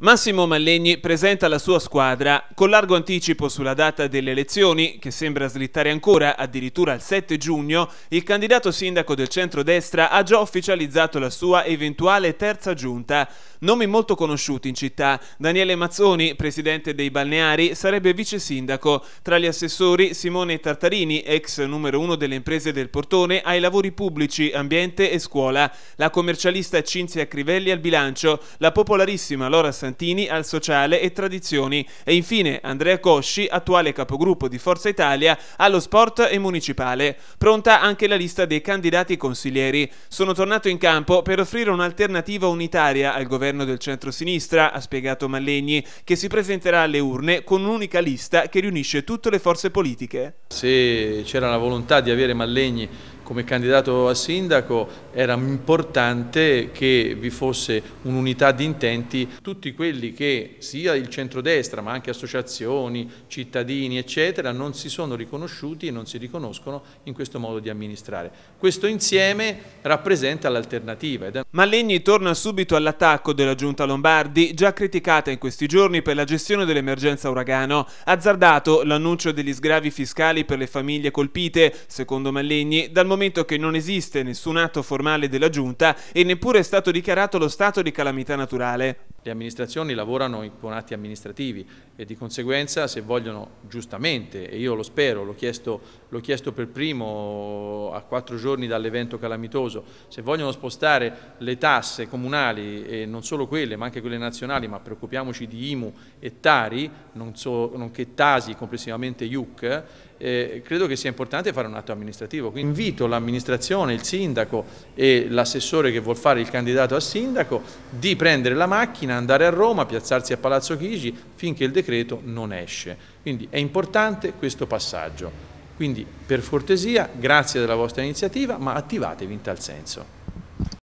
Massimo Mallegni presenta la sua squadra con largo anticipo sulla data delle elezioni, che sembra slittare ancora, addirittura al 7 giugno, il candidato sindaco del centrodestra ha già ufficializzato la sua eventuale terza giunta. Nomi molto conosciuti in città. Daniele Mazzoni, presidente dei Balneari, sarebbe vice sindaco. Tra gli assessori Simone Tartarini, ex numero uno delle imprese del Portone, ai lavori pubblici, ambiente e scuola. La commercialista Cinzia Crivelli al bilancio. La popolarissima Laura San Santini al sociale e tradizioni e infine Andrea Cosci, attuale capogruppo di Forza Italia, allo sport e municipale. Pronta anche la lista dei candidati consiglieri. Sono tornato in campo per offrire un'alternativa unitaria al governo del centro-sinistra, ha spiegato Mallegni, che si presenterà alle urne con un'unica lista che riunisce tutte le forze politiche. Se c'era la volontà di avere Mallegni come candidato a sindaco era importante che vi fosse un'unità di intenti. Tutti quelli che sia il centrodestra ma anche associazioni, cittadini eccetera non si sono riconosciuti e non si riconoscono in questo modo di amministrare. Questo insieme rappresenta l'alternativa. Mallegni torna subito all'attacco della giunta Lombardi già criticata in questi giorni per la gestione dell'emergenza uragano. Azzardato l'annuncio degli sgravi fiscali per le famiglie colpite, secondo Mallegni, dal momento momento che non esiste nessun atto formale della Giunta e neppure è stato dichiarato lo stato di calamità naturale. Le amministrazioni lavorano con atti amministrativi e di conseguenza se vogliono giustamente, e io lo spero, l'ho chiesto, chiesto, per primo a quattro giorni dall'evento calamitoso, se vogliono spostare le tasse comunali e non solo quelle ma anche quelle nazionali, ma preoccupiamoci di IMU e Tari, so, nonché Tasi, complessivamente IUC, eh, credo che sia importante fare un atto amministrativo. Quindi invito l'amministrazione, il sindaco e l'assessore che vuol fare il candidato a sindaco di prendere la macchina, andare a Roma, piazzarsi a Palazzo Chigi finché il decreto non esce. Quindi è importante questo passaggio. Quindi per cortesia, grazie della vostra iniziativa, ma attivatevi in tal senso.